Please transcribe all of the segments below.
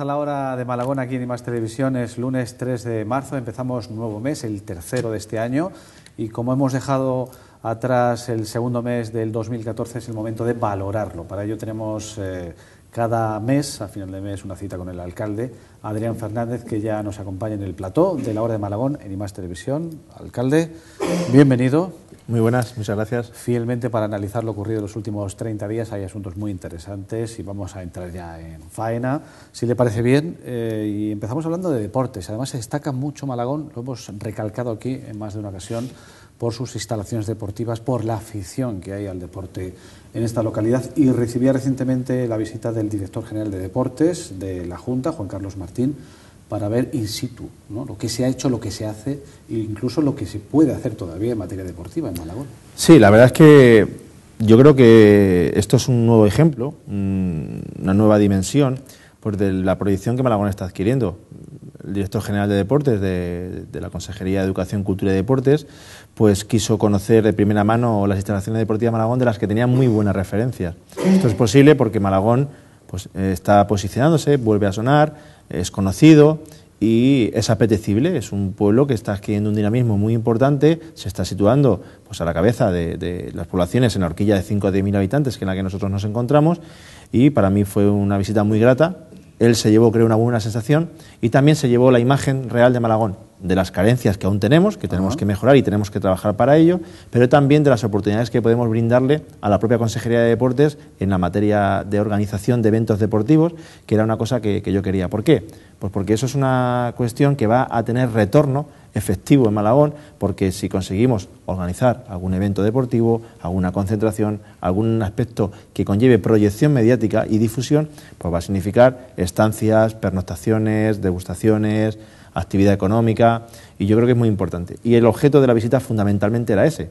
a la hora de Malagón aquí en IMAS Televisión. Es lunes 3 de marzo, empezamos nuevo mes, el tercero de este año. Y como hemos dejado atrás el segundo mes del 2014, es el momento de valorarlo. Para ello tenemos eh, cada mes, a final de mes, una cita con el alcalde, Adrián Fernández, que ya nos acompaña en el plató de la hora de Malagón en IMAS Televisión. Alcalde, bienvenido. Muy buenas, muchas gracias. Fielmente para analizar lo ocurrido en los últimos 30 días hay asuntos muy interesantes y vamos a entrar ya en faena, si le parece bien. Eh, y empezamos hablando de deportes. Además se destaca mucho Malagón, lo hemos recalcado aquí en más de una ocasión, por sus instalaciones deportivas, por la afición que hay al deporte en esta localidad. Y recibía recientemente la visita del director general de deportes de la Junta, Juan Carlos Martín para ver in situ ¿no? lo que se ha hecho, lo que se hace e incluso lo que se puede hacer todavía en materia deportiva en Malagón. Sí, la verdad es que yo creo que esto es un nuevo ejemplo, una nueva dimensión pues, de la proyección que Malagón está adquiriendo. El director general de Deportes de, la Consejería de Educación, Cultura y Deportes pues quiso conocer de primera mano las instalaciones deportivas de Malagón de las que tenía muy buenas referencias. Esto es posible porque Malagón pues, eh, está posicionándose, vuelve a sonar, es conocido y es apetecible, es un pueblo que está adquiriendo un dinamismo muy importante, se está situando pues, a la cabeza de, las poblaciones en la horquilla de 5 o 10 mil habitantes que en la que nosotros nos encontramos y para mí fue una visita muy grata, él se llevó creo una buena sensación y también se llevó la imagen real de Malagón de las carencias que aún tenemos, que tenemos que mejorar y tenemos que trabajar para ello, pero también de las oportunidades que podemos brindarle a la propia Consejería de Deportes en la materia de organización de eventos deportivos, que era una cosa que, que yo quería. ¿Por qué? Pues porque eso es una cuestión que va a tener retorno efectivo en Malagón, porque si conseguimos organizar algún evento deportivo, alguna concentración, algún aspecto que conlleve proyección mediática y difusión, pues va a significar estancias, pernoctaciones, degustaciones, actividad económica, y yo creo que es muy importante. Y el objeto de la visita fundamentalmente era ese,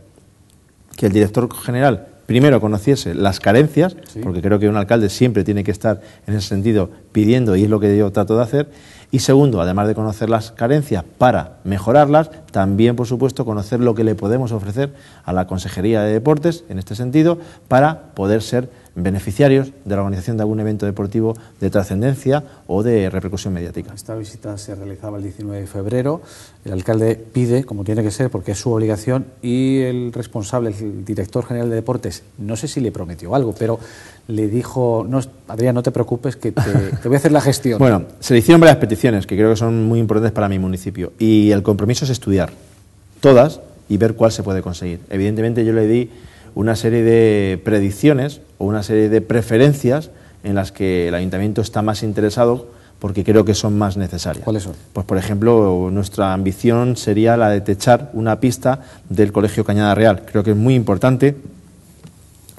que el director general primero conociese las carencias, porque creo que un alcalde siempre tiene que estar en ese sentido pidiendo, y es lo que yo trato de hacer, y segundo, además de conocer las carencias para mejorarlas, también, por supuesto, conocer lo que le podemos ofrecer a la Consejería de Deportes, en este sentido, para poder ser beneficiarios de la organización de algún evento deportivo de trascendencia o de repercusión mediática. Esta visita se realizaba el 19 de febrero. El alcalde pide, como tiene que ser, porque es su obligación, y el responsable, el director general de deportes, no sé si le prometió algo, pero le dijo, no, Adrián, no te preocupes, que te, te voy a hacer la gestión. bueno, se le hicieron varias peticiones que creo que son muy importantes para mi municipio y el compromiso es estudiar todas y ver cuál se puede conseguir. Evidentemente yo le di una serie de predicciones o una serie de preferencias en las que el ayuntamiento está más interesado porque creo que son más necesarias. ¿Cuáles son? Pues, por ejemplo, nuestra ambición sería la de techar una pista del Colegio Cañada Real. Creo que es muy importante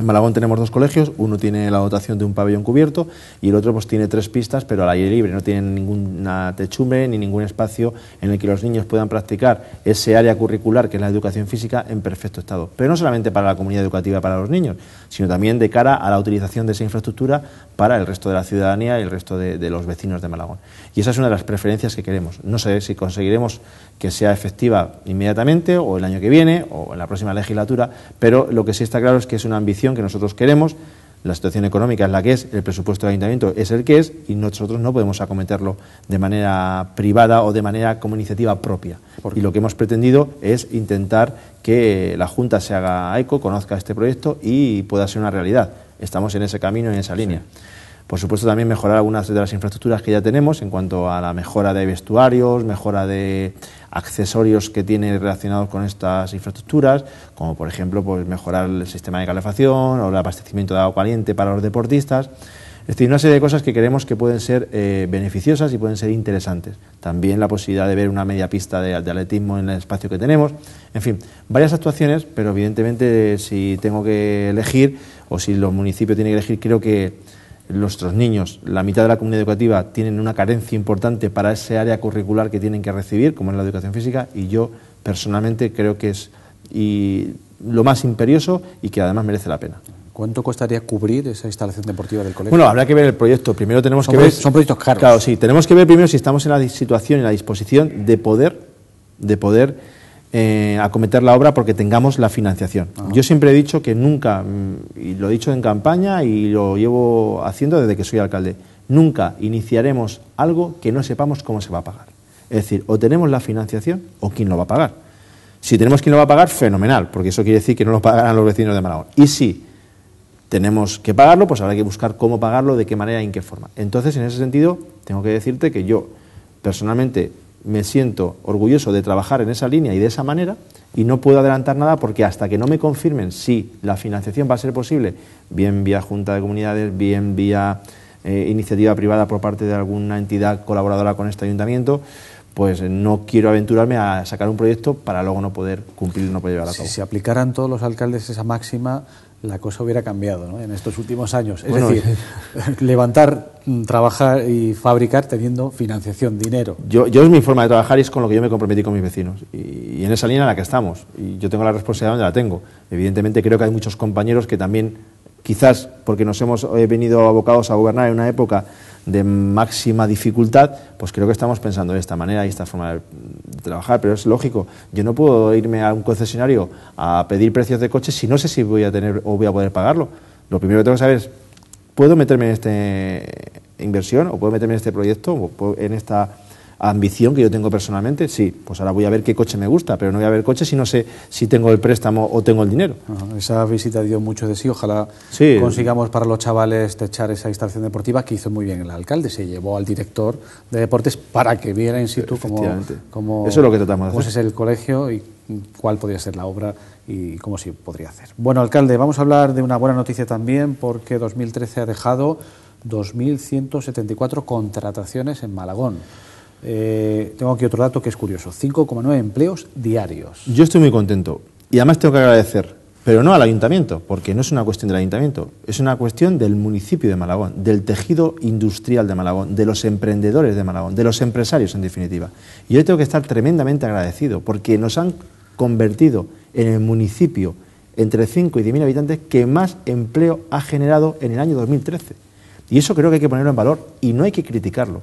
en Malagón tenemos dos colegios, uno tiene la dotación de un pabellón cubierto y el otro pues tiene tres pistas, pero al aire libre, no tiene ninguna techumbre ni ningún espacio en el que los niños puedan practicar ese área curricular que es la educación física en perfecto estado. Pero no solamente para la comunidad educativa, para los niños, sino también de cara a la utilización de esa infraestructura para el resto de la ciudadanía y el resto de los vecinos de Malagón. Y esa es una de las preferencias que queremos. No sé si conseguiremos que sea efectiva inmediatamente o el año que viene o en la próxima legislatura, pero lo que sí está claro es que es una ambición que nosotros queremos, la situación económica es la que es, el presupuesto del ayuntamiento es el que es y nosotros no podemos acometerlo de manera privada o de manera como iniciativa propia. Y lo que hemos pretendido es intentar que eh, la Junta se haga eco, conozca este proyecto y pueda ser una realidad. Estamos en ese camino, en esa línea. Por supuesto, también mejorar algunas de las infraestructuras que ya tenemos en cuanto a la mejora de vestuarios, mejora de accesorios que tiene relacionados con estas infraestructuras, como por ejemplo pues mejorar el sistema de calefacción o el abastecimiento de agua caliente para los deportistas. Es decir, una serie de cosas que creemos que pueden ser eh, beneficiosas y pueden ser interesantes. También la posibilidad de ver una media pista de, de, atletismo en el espacio que tenemos. En fin, varias actuaciones, pero evidentemente si tengo que elegir o si los municipios tienen que elegir, creo que nuestros niños, la mitad de la comunidad educativa, tienen una carencia importante para ese área curricular que tienen que recibir, como es la educación física, y yo personalmente creo que es y lo más imperioso y que además merece la pena. ¿Cuánto costaría cubrir esa instalación deportiva del colegio? Bueno, habrá que ver el proyecto. Primero tenemos que ver... Son proyectos caros. Claro, sí. Tenemos que ver primero si estamos en la situación, y la disposición de poder, de poder eh, a acometer la obra porque tengamos la financiación. Yo siempre he dicho que nunca, mm, y lo he dicho en campaña y lo llevo haciendo desde que soy alcalde, nunca iniciaremos algo que no sepamos cómo se va a pagar. Es decir, o tenemos la financiación o quién lo va a pagar. Si tenemos quién lo va a pagar, fenomenal, porque eso quiere decir que no lo pagarán los vecinos de Maragón. Y si tenemos que pagarlo, pues habrá que buscar cómo pagarlo, de qué manera y en qué forma. Entonces, en ese sentido, tengo que decirte que yo, personalmente, me siento orgulloso de trabajar en esa línea y de esa manera y no puedo adelantar nada porque hasta que no me confirmen si la financiación va a ser posible, bien vía Junta de Comunidades, bien vía eh, iniciativa privada por parte de alguna entidad colaboradora con este ayuntamiento, pues no quiero aventurarme a sacar un proyecto para luego no poder cumplir, no poder llevar a cabo. Si se aplicaran todos los alcaldes esa máxima, la cosa hubiera cambiado en estos últimos años. Es decir, levantar, mm, trabajar y fabricar teniendo financiación, dinero. Yo, yo es mi forma de trabajar y es con lo que yo me comprometí con mis vecinos. Y, y, en esa línea en la que estamos. Y yo tengo la responsabilidad donde la tengo. Evidentemente creo que hay muchos compañeros que también, quizás porque nos hemos eh, venido abocados a gobernar en una época de máxima dificultad, pues creo que estamos pensando de esta manera y esta forma de trabajar, pero es lógico, yo no puedo irme a un concesionario a pedir precios de coches si no sé si voy a tener o voy a poder pagarlo. Lo primero que tengo que saber es, ¿puedo meterme en esta inversión o puedo meterme en este proyecto o en esta ambición que yo tengo personalmente, sí, pues ahora voy a ver qué coche me gusta, pero no voy a ver coche si no sé si tengo el préstamo o tengo el dinero. esa visita dio mucho de sí, ojalá consigamos para los chavales echar esa instalación deportiva que hizo muy bien el alcalde, se llevó al director de deportes para que viera in situ cómo, Eso es lo que es el colegio y cuál podría ser la obra y cómo se podría hacer. Bueno, alcalde, vamos a hablar de una buena noticia también porque 2013 ha dejado 2.174 contrataciones en Malagón. Eh, tengo aquí otro dato que es curioso, 5,9 empleos diarios. Yo estoy muy contento y además tengo que agradecer, pero no al ayuntamiento, porque no es una cuestión del ayuntamiento, es una cuestión del municipio de Malagón, del tejido industrial de Malagón, de los emprendedores de Malagón, de los empresarios en definitiva. Y yo tengo que estar tremendamente agradecido porque nos han convertido en el municipio entre 5 y 10.000 habitantes que más empleo ha generado en el año 2013. Y eso creo que hay que ponerlo en valor y no hay que criticarlo.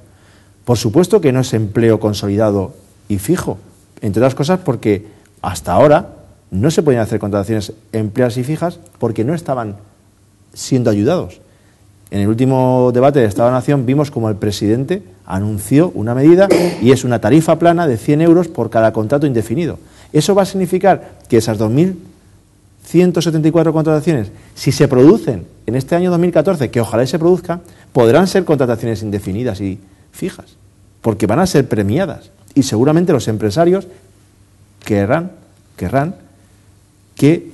Por supuesto que no es empleo consolidado y fijo, entre otras cosas porque hasta ahora no se podían hacer contrataciones empleadas y fijas porque no estaban siendo ayudados. En el último debate de Estado-Nación de vimos como el presidente anunció una medida y es una tarifa plana de 100 euros por cada contrato indefinido. Eso va a significar que esas 2.174 contrataciones, si se producen en este año 2014, que ojalá se produzca, podrán ser contrataciones indefinidas y, fijas, porque van a ser premiadas y seguramente los empresarios querrán, querrán que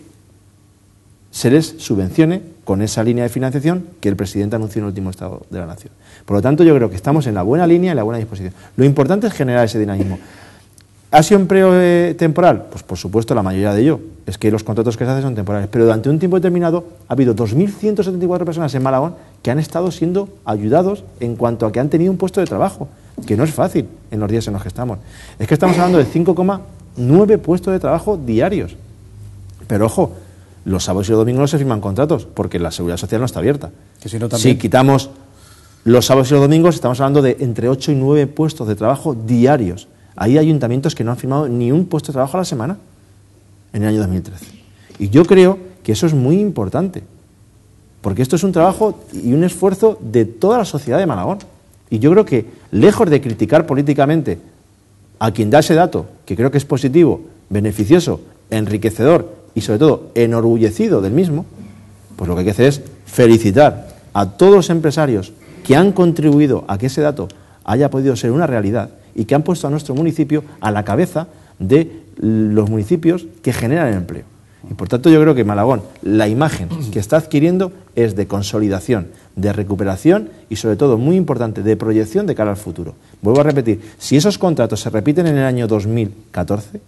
se les subvencione con esa línea de financiación que el presidente anunció en el último estado de la nación. Por lo tanto, yo creo que estamos en la buena línea y en la buena disposición. Lo importante es generar ese dinamismo. ¿Ha sido empleo eh, temporal? Pues por supuesto, la mayoría de ello. Es que los contratos que se hacen son temporales. Pero durante un tiempo determinado ha habido 2.174 personas en Malagón que han estado siendo ayudados en cuanto a que han tenido un puesto de trabajo, que no es fácil en los días en los que estamos. Es que estamos hablando de 5,9 puestos de trabajo diarios. Pero ojo, los sábados y los domingos no se firman contratos porque la seguridad social no está abierta. si, si quitamos los sábados y los domingos, estamos hablando de entre 8 y 9 puestos de trabajo diarios hay ayuntamientos que no han firmado ni un puesto de trabajo a la semana en el año 2013. Y yo creo que eso es muy importante, porque esto es un trabajo y un esfuerzo de toda la sociedad de Malagón. Y yo creo que, lejos de criticar políticamente a quien da ese dato, que creo que es positivo, beneficioso, enriquecedor y sobre todo enorgullecido del mismo, pues lo que hay que hacer es felicitar a todos los empresarios que han contribuido a que ese dato haya podido ser una realidad y que han puesto a nuestro municipio a la cabeza de los municipios que generan empleo. Y por tanto yo creo que Malagón, la imagen que está adquiriendo es de consolidación, de recuperación y sobre todo, muy importante, de proyección de cara al futuro. Vuelvo a repetir, si esos contratos se repiten en el año 2014,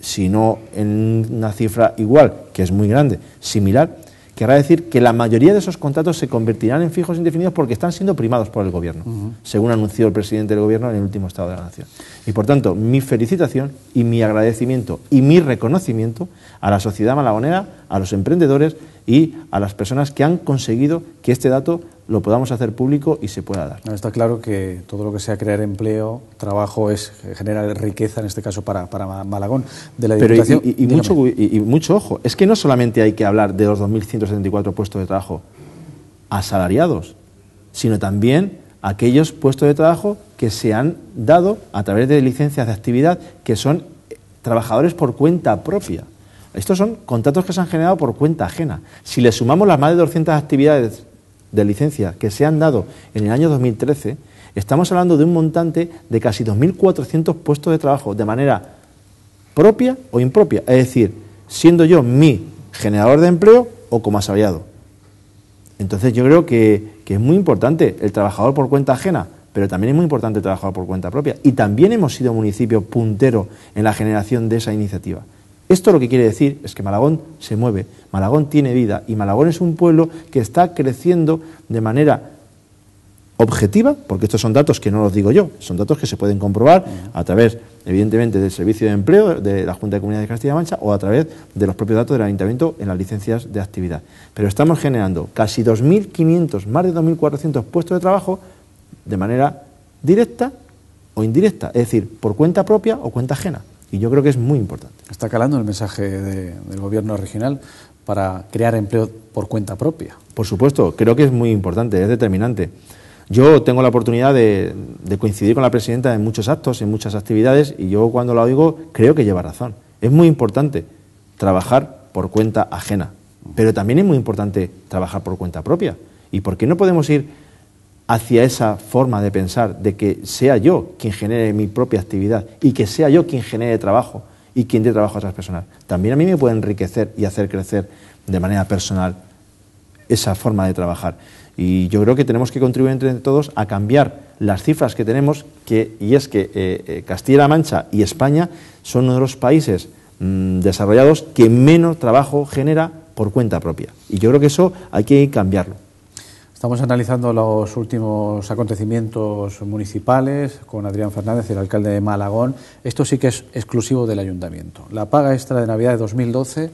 si no en una cifra igual, que es muy grande, similar, Querrá decir que la mayoría de esos contratos se convertirán en fijos indefinidos porque están siendo primados por el Gobierno, según anunció el presidente del Gobierno en el último Estado de la Nación. Y por tanto, mi felicitación y mi agradecimiento y mi reconocimiento a la sociedad malagonera, a los emprendedores y a las personas que han conseguido que este dato lo podamos hacer público y se pueda dar. Está claro que todo lo que sea crear empleo, trabajo, es generar riqueza, en este caso para, para Malagón. De la Pero mucho, y mucho ojo, es que no solamente hay que hablar de los 2.174 puestos de trabajo asalariados, sino también aquellos puestos de trabajo que se han dado a través de licencias de actividad que son eh, trabajadores por cuenta propia. Estos son contratos que se han generado por cuenta ajena. Si le sumamos las más de 200 actividades de licencia que se han dado en el año 2013, estamos hablando de un montante de casi 2.400 puestos de trabajo de manera propia o impropia, es decir, siendo yo mi generador de empleo o como asalariado. Entonces yo creo que, es muy importante el trabajador por cuenta ajena, pero también es muy importante el trabajador por cuenta propia. Y también hemos sido municipio puntero en la generación de esa iniciativa. Esto lo que quiere decir es que Malagón se mueve, Malagón tiene vida y Malagón es un pueblo que está creciendo de manera objetiva, porque estos son datos que no los digo yo, son datos que se pueden comprobar a través, evidentemente, del Servicio de Empleo de la Junta de Comunidades de Castilla-La Mancha o a través de los propios datos del Ayuntamiento en las licencias de actividad. Pero estamos generando casi 2.500, más de 2.400 puestos de trabajo de manera directa o indirecta, es decir, por cuenta propia o cuenta ajena. Y yo creo que es muy importante. Está calando el mensaje del gobierno regional para crear empleo por cuenta propia. Por supuesto, creo que es muy importante, es determinante. Yo tengo la oportunidad de, de, coincidir con la presidenta en muchos actos, en muchas actividades, y yo cuando la oigo creo que lleva razón. Es muy importante trabajar por cuenta ajena, pero también es muy importante trabajar por cuenta propia. ¿Y por qué no podemos ir hacia esa forma de pensar, de que sea yo quien genere mi propia actividad y que sea yo quien genere trabajo y quien dé trabajo a otras personas. También a mí me puede enriquecer y hacer crecer de manera personal esa forma de trabajar. Y yo creo que tenemos que contribuir entre todos a cambiar las cifras que tenemos, que, y es que eh, eh, Castilla-La Mancha y España son uno de los países mm, desarrollados que menos trabajo genera por cuenta propia. Y yo creo que eso hay que cambiarlo. Estamos analizando los últimos acontecimientos municipales con Adrián Fernández, el alcalde de Malagón. Esto sí que es exclusivo del ayuntamiento. La paga extra de Navidad de 2012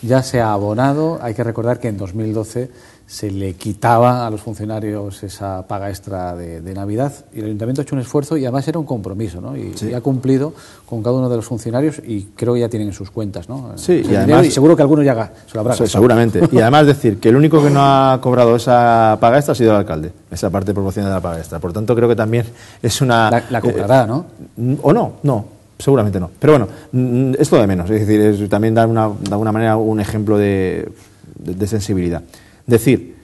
ya se ha abonado. Hay que recordar que en 2012 se le quitaba a los funcionarios esa paga extra de, Navidad y el ayuntamiento ha hecho un esfuerzo y además era un compromiso, ¿no? Y, ha cumplido con cada uno de los funcionarios y creo que ya tienen en sus cuentas, ¿no? Sí, y además, seguro que alguno ya se lo habrá. seguramente. y además decir que el único que no ha cobrado esa paga extra ha sido el alcalde, esa parte proporcional de la paga extra. Por tanto, creo que también es una... La, cobrará, ¿no? Eh, o no, no. Seguramente no. Pero bueno, mm, esto de menos. Es decir, también da una, de alguna manera un ejemplo de, de sensibilidad. Decir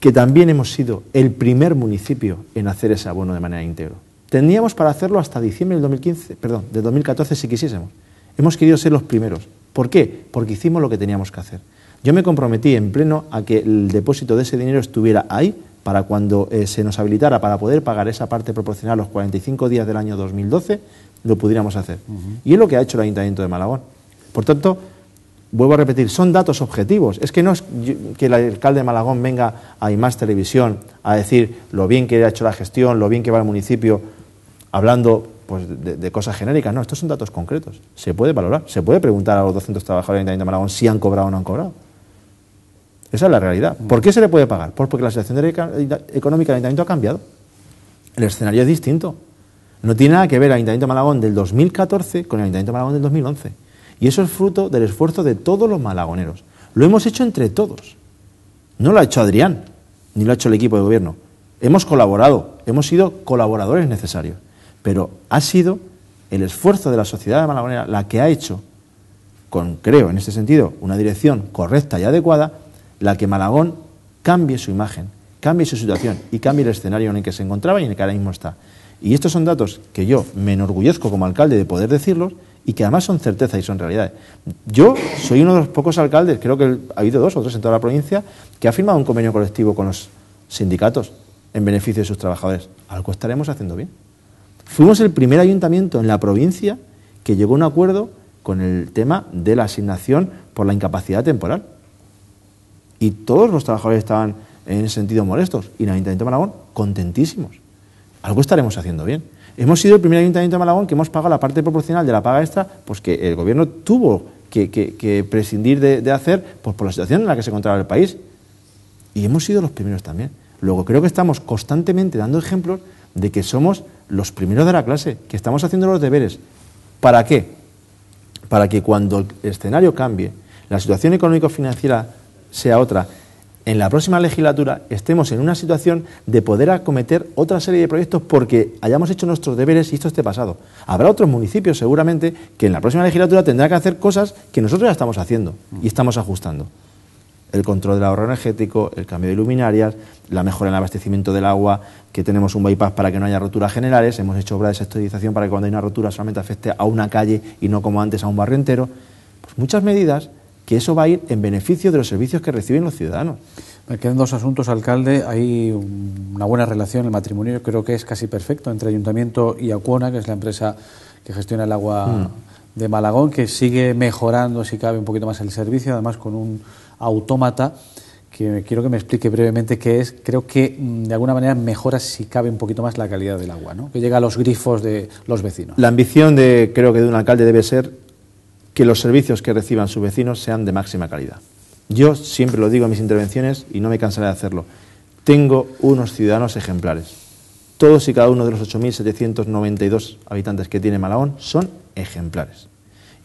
que también hemos sido el primer municipio en hacer ese abono de manera íntegro. Tendríamos para hacerlo hasta diciembre del 2015, perdón, de 2014 si quisiésemos. Hemos querido ser los primeros. ¿Por qué? Porque hicimos lo que teníamos que hacer. Yo me comprometí en pleno a que el depósito de ese dinero estuviera ahí para cuando eh, se nos habilitara para poder pagar esa parte proporcional los 45 días del año 2012, lo pudiéramos hacer. Y es lo que ha hecho el Ayuntamiento de Malagón. Por tanto, vuelvo a repetir, son datos objetivos. Es que no es que el alcalde de Malagón venga a IMAS Televisión a decir lo bien que ha hecho la gestión, lo bien que va el municipio, hablando pues, de, cosas genéricas. No, estos son datos concretos. Se puede valorar, se puede preguntar a los 200 trabajadores del Ayuntamiento de Malagón si han cobrado o no han cobrado. Esa es la realidad. ¿Por qué se le puede pagar? Pues porque la situación económica del Ayuntamiento ha cambiado. El escenario es distinto. No tiene nada que ver el Ayuntamiento de Malagón del 2014 con el Ayuntamiento de Malagón del 2011. Y eso es fruto del esfuerzo de todos los malagoneros. Lo hemos hecho entre todos. No lo ha hecho Adrián, ni lo ha hecho el equipo de gobierno. Hemos colaborado, hemos sido colaboradores necesarios. Pero ha sido el esfuerzo de la sociedad de Malagonera la que ha hecho, con, creo, en este sentido, una dirección correcta y adecuada, la que Malagón cambie su imagen, cambie su situación y cambie el escenario en el que se encontraba y en el que ahora mismo está. Y estos son datos que yo me enorgullezco como alcalde de poder decirlos y que además son certezas y son realidades. Yo soy uno de los pocos alcaldes, creo que ha habido dos o tres en toda la provincia, que ha firmado un convenio colectivo con los sindicatos en beneficio de sus trabajadores. Algo estaremos haciendo bien. Fuimos el primer ayuntamiento en la provincia que llegó a un acuerdo con el tema de la asignación por la incapacidad temporal. Y todos los trabajadores estaban en sentido molestos y en el Ayuntamiento de Maragón contentísimos algo estaremos haciendo bien. Hemos sido el primer ayuntamiento de Malagón que hemos pagado la parte proporcional de la paga extra, pues que el gobierno tuvo que, prescindir de, hacer pues por la situación en la que se encontraba el país. Y hemos sido los primeros también. Luego, creo que estamos constantemente dando ejemplos de que somos los primeros de la clase, que estamos haciendo los deberes. ¿Para qué? Para que cuando el escenario cambie, la situación económico-financiera sea otra en la próxima legislatura estemos en una situación de poder acometer otra serie de proyectos porque hayamos hecho nuestros deberes y esto esté pasado. Habrá otros municipios seguramente que en la próxima legislatura tendrán que hacer cosas que nosotros ya estamos haciendo y estamos ajustando. El control del ahorro energético, el cambio de luminarias, la mejora en el abastecimiento del agua, que tenemos un bypass para que no haya roturas generales, hemos hecho obras de sectorización para que cuando hay una rotura solamente afecte a una calle y no como antes a un barrio entero. Pues muchas medidas que eso va a ir en beneficio de los servicios que reciben los ciudadanos. Me quedan dos asuntos, alcalde. Hay una buena relación, el matrimonio yo creo que es casi perfecto entre Ayuntamiento y Acuona, que es la empresa que gestiona el agua mm. de Malagón, que sigue mejorando, si cabe, un poquito más el servicio, además con un autómata que quiero que me explique brevemente qué es. Creo que mm, de alguna manera mejora, si cabe, un poquito más la calidad del agua, ¿no? que llega a los grifos de los vecinos. La ambición de, creo que de un alcalde debe ser que los servicios que reciban sus vecinos sean de máxima calidad. Yo siempre lo digo en mis intervenciones y no me cansaré de hacerlo. Tengo unos ciudadanos ejemplares. Todos y cada uno de los 8.792 habitantes que tiene Malagón son ejemplares.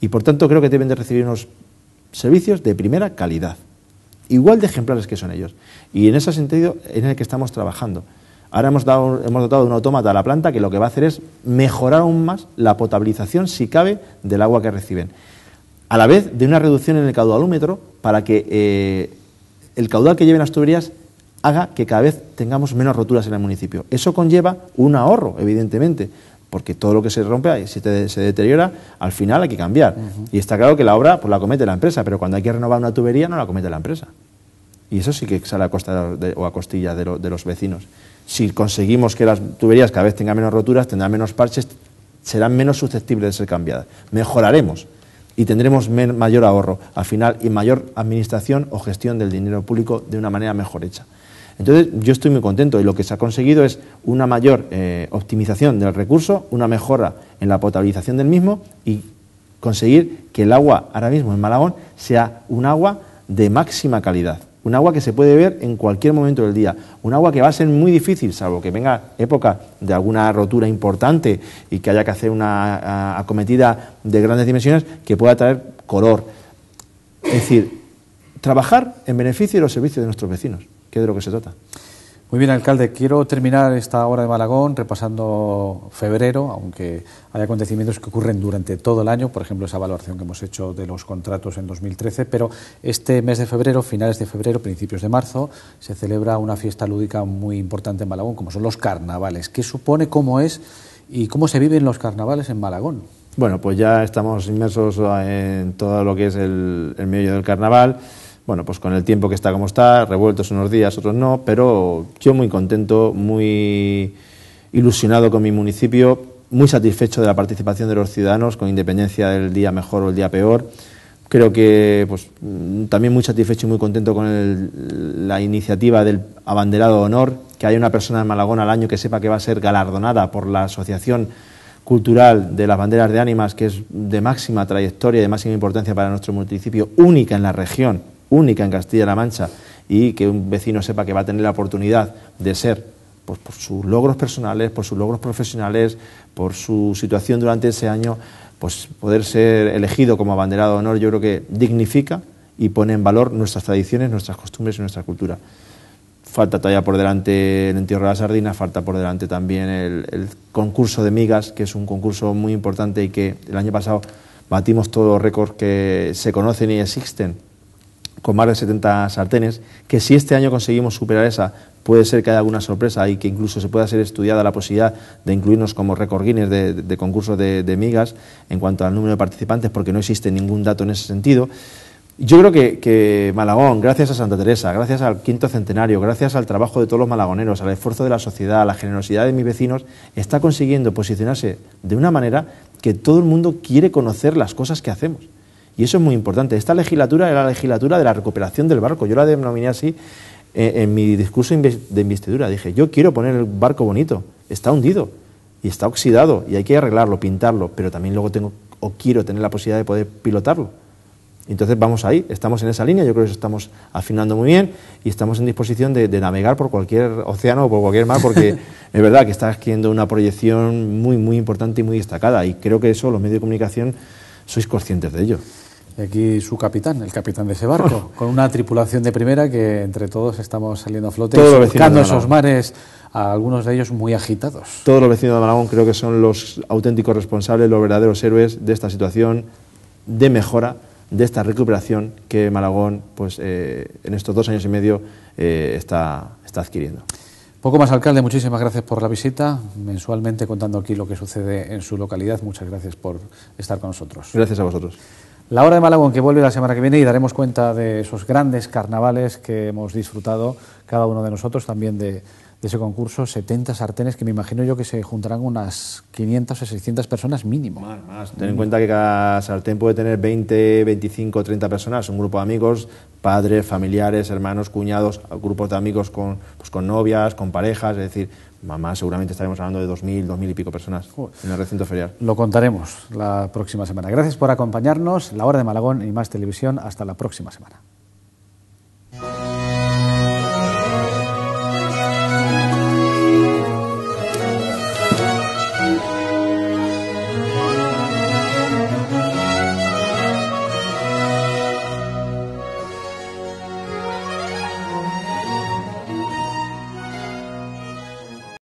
Y por tanto creo que deben de recibir unos servicios de primera calidad. Igual de ejemplares que son ellos. Y en ese sentido en el que estamos trabajando. Ahora hemos, hemos dotado de un autómata a la planta que lo que va a hacer es mejorar aún más la potabilización, si cabe, del agua que reciben a la vez de una reducción en el caudalúmetro para que eh, el caudal que lleven las tuberías haga que cada vez tengamos menos roturas en el municipio. Eso conlleva un ahorro, evidentemente, porque todo lo que se rompe y se, se, deteriora, al final hay que cambiar. Y está claro que la obra pues, la comete la empresa, pero cuando hay que renovar una tubería no la comete la empresa. Y eso sí que sale a costa o a costilla de, de los vecinos. Si conseguimos que las tuberías cada vez tengan menos roturas, tendrán menos parches, serán menos susceptibles de ser cambiadas. Mejoraremos, y tendremos mayor ahorro al final y mayor administración o gestión del dinero público de una manera mejor hecha. Entonces yo estoy muy contento y lo que se ha conseguido es una mayor eh, optimización del recurso, una mejora en la potabilización del mismo y conseguir que el agua ahora mismo en Malagón sea un agua de máxima calidad. Un agua que se puede ver en cualquier momento del día. Un agua que va a ser muy difícil, salvo que venga época de alguna rotura importante y que haya que hacer una acometida de grandes dimensiones que pueda traer color. Es decir, trabajar en beneficio de los servicios de nuestros vecinos, que es de lo que se trata. Muy bien, alcalde. Quiero terminar esta hora de Malagón repasando febrero, aunque hay acontecimientos que ocurren durante todo el año, por ejemplo, esa valoración que hemos hecho de los contratos en 2013, pero este mes de febrero, finales de febrero, principios de marzo, se celebra una fiesta lúdica muy importante en Malagón, como son los carnavales. ¿Qué supone, cómo es y cómo se viven los carnavales en Malagón? Bueno, pues ya estamos inmersos en todo lo que es el, el medio del carnaval bueno, pues con el tiempo que está como está, revueltos unos días, otros no, pero yo muy contento, muy ilusionado con mi municipio, muy satisfecho de la participación de los ciudadanos, con independencia del día mejor o el día peor. Creo que pues, mm, también muy satisfecho y muy contento con la iniciativa del abanderado honor, que haya una persona en Malagón al año que sepa que va a ser galardonada por la Asociación Cultural de las Banderas de Ánimas, que es de máxima trayectoria y de máxima importancia para nuestro municipio, única en la región única en Castilla-La Mancha y que un vecino sepa que va a tener la oportunidad de ser pues, por sus logros personales, por sus logros profesionales, por su situación durante ese año, pues poder ser elegido como abanderado de honor yo creo que dignifica y pone en valor nuestras tradiciones, nuestras costumbres y nuestra cultura. Falta todavía por delante el entierro de la sardina, falta por delante también el concurso de migas, que es un concurso muy importante y que el año pasado batimos todos los récords que se conocen y existen con más de 70 sartenes, que si este año conseguimos superar esa, puede ser que haya alguna sorpresa y que incluso se pueda ser estudiada la posibilidad de incluirnos como récord de, de concursos de, migas en cuanto al número de participantes, porque no existe ningún dato en ese sentido. Yo creo que, Malagón, gracias a Santa Teresa, gracias al quinto centenario, gracias al trabajo de todos los malagoneros, al esfuerzo de la sociedad, a la generosidad de mis vecinos, está consiguiendo posicionarse de una manera que todo el mundo quiere conocer las cosas que hacemos. Y eso es muy importante. Esta legislatura era la legislatura de la recuperación del barco. Yo la denominé así eh, en mi discurso de investidura. Dije, yo quiero poner el barco bonito. Está hundido y está oxidado y hay que arreglarlo, pintarlo, pero también luego tengo o quiero tener la posibilidad de poder pilotarlo. Entonces vamos ahí, estamos en esa línea, yo creo que estamos afinando muy bien y estamos en disposición de, navegar por cualquier océano o por cualquier mar porque es verdad que está adquiriendo una proyección muy, muy importante y muy destacada y creo que eso los medios de comunicación sois conscientes de ello. Y aquí su capitán, el capitán de ese barco, con una tripulación de primera que entre todos estamos saliendo a flote buscando esos mares, a algunos de ellos muy agitados. Todos los vecinos de Malagón creo que son los auténticos responsables, los verdaderos héroes de esta situación de mejora de esta recuperación que Malagón pues, eh, en estos dos años y medio eh, está, está adquiriendo. Poco más, alcalde, muchísimas gracias por la visita, mensualmente contando aquí lo que sucede en su localidad. Muchas gracias por estar con nosotros. Gracias a vosotros. La hora de Malagón que vuelve la semana que viene y daremos cuenta de esos grandes carnavales que hemos disfrutado cada uno de nosotros, también de, ese concurso, 70 sartenes que me imagino yo que se juntarán unas 500 o 600 personas mínimo. Más, más. Ten en cuenta que cada sartén puede tener 20, 25, 30 personas, un grupo de amigos, padres, familiares, hermanos, cuñados, grupos de amigos con, pues, con novias, con parejas, es decir, Mamá, seguramente estaremos hablando de 2.000, 2.000 y pico personas en el recinto ferial. Lo contaremos la próxima semana. Gracias por acompañarnos. La Hora de Malagón y Más Televisión. Hasta la próxima semana.